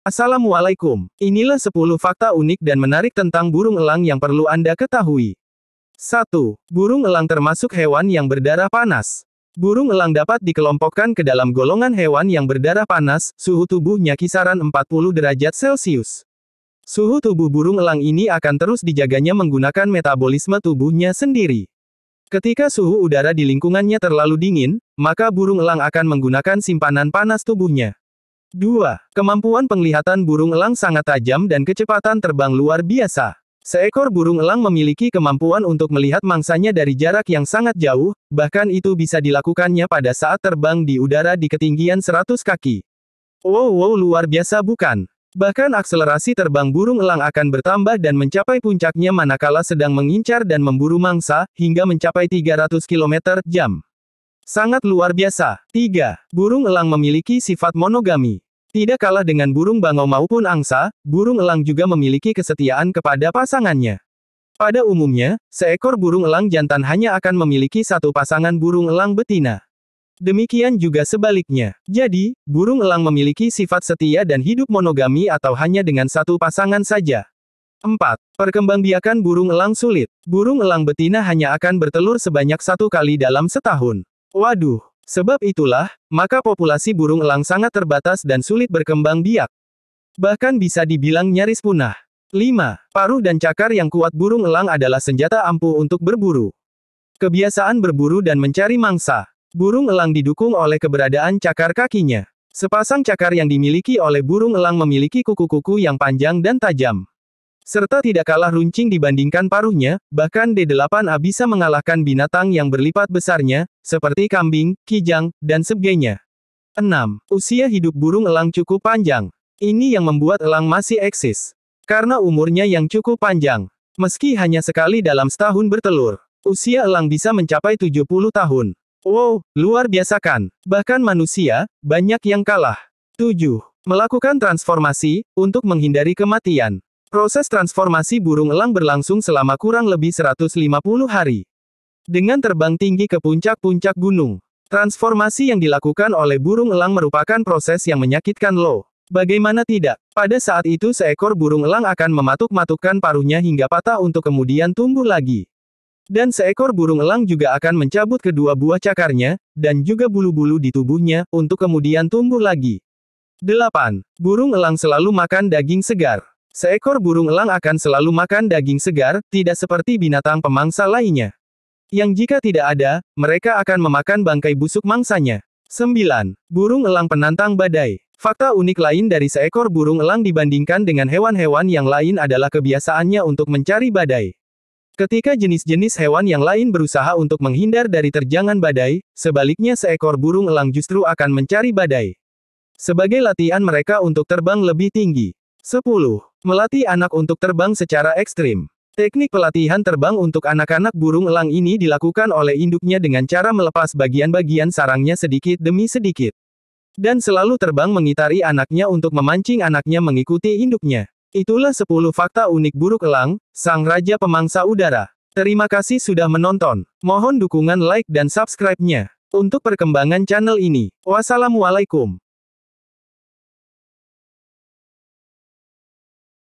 Assalamualaikum. Inilah 10 fakta unik dan menarik tentang burung elang yang perlu Anda ketahui. 1. Burung elang termasuk hewan yang berdarah panas. Burung elang dapat dikelompokkan ke dalam golongan hewan yang berdarah panas, suhu tubuhnya kisaran 40 derajat Celcius. Suhu tubuh burung elang ini akan terus dijaganya menggunakan metabolisme tubuhnya sendiri. Ketika suhu udara di lingkungannya terlalu dingin, maka burung elang akan menggunakan simpanan panas tubuhnya. 2. Kemampuan penglihatan burung elang sangat tajam dan kecepatan terbang luar biasa. Seekor burung elang memiliki kemampuan untuk melihat mangsanya dari jarak yang sangat jauh, bahkan itu bisa dilakukannya pada saat terbang di udara di ketinggian 100 kaki. Wow wow luar biasa bukan? Bahkan akselerasi terbang burung elang akan bertambah dan mencapai puncaknya manakala sedang mengincar dan memburu mangsa, hingga mencapai 300 km jam. Sangat luar biasa. 3. Burung elang memiliki sifat monogami. Tidak kalah dengan burung bangau maupun angsa, burung elang juga memiliki kesetiaan kepada pasangannya. Pada umumnya, seekor burung elang jantan hanya akan memiliki satu pasangan burung elang betina. Demikian juga sebaliknya. Jadi, burung elang memiliki sifat setia dan hidup monogami atau hanya dengan satu pasangan saja. 4. Perkembangbiakan burung elang sulit. Burung elang betina hanya akan bertelur sebanyak satu kali dalam setahun. Waduh, sebab itulah, maka populasi burung elang sangat terbatas dan sulit berkembang biak. Bahkan bisa dibilang nyaris punah. 5. Paruh dan cakar yang kuat burung elang adalah senjata ampuh untuk berburu. Kebiasaan berburu dan mencari mangsa. Burung elang didukung oleh keberadaan cakar kakinya. Sepasang cakar yang dimiliki oleh burung elang memiliki kuku-kuku yang panjang dan tajam. Serta tidak kalah runcing dibandingkan paruhnya, bahkan D8 A bisa mengalahkan binatang yang berlipat besarnya, seperti kambing, kijang, dan sebagainya. 6. Usia hidup burung elang cukup panjang. Ini yang membuat elang masih eksis. Karena umurnya yang cukup panjang. Meski hanya sekali dalam setahun bertelur, usia elang bisa mencapai 70 tahun. Wow, luar biasa kan? Bahkan manusia, banyak yang kalah. 7. Melakukan transformasi, untuk menghindari kematian. Proses transformasi burung elang berlangsung selama kurang lebih 150 hari. Dengan terbang tinggi ke puncak-puncak gunung, transformasi yang dilakukan oleh burung elang merupakan proses yang menyakitkan Lo. Bagaimana tidak? Pada saat itu seekor burung elang akan mematuk-matukkan paruhnya hingga patah untuk kemudian tumbuh lagi. Dan seekor burung elang juga akan mencabut kedua buah cakarnya, dan juga bulu-bulu di tubuhnya, untuk kemudian tumbuh lagi. 8. Burung elang selalu makan daging segar. Seekor burung elang akan selalu makan daging segar, tidak seperti binatang pemangsa lainnya. Yang jika tidak ada, mereka akan memakan bangkai busuk mangsanya. 9. Burung elang penantang badai. Fakta unik lain dari seekor burung elang dibandingkan dengan hewan-hewan yang lain adalah kebiasaannya untuk mencari badai. Ketika jenis-jenis hewan yang lain berusaha untuk menghindar dari terjangan badai, sebaliknya seekor burung elang justru akan mencari badai. Sebagai latihan mereka untuk terbang lebih tinggi. 10. Melatih anak untuk terbang secara ekstrim. Teknik pelatihan terbang untuk anak-anak burung elang ini dilakukan oleh induknya dengan cara melepas bagian-bagian sarangnya sedikit demi sedikit. Dan selalu terbang mengitari anaknya untuk memancing anaknya mengikuti induknya. Itulah 10 fakta unik buruk elang, sang raja pemangsa udara. Terima kasih sudah menonton. Mohon dukungan like dan subscribe-nya. Untuk perkembangan channel ini. Wassalamualaikum.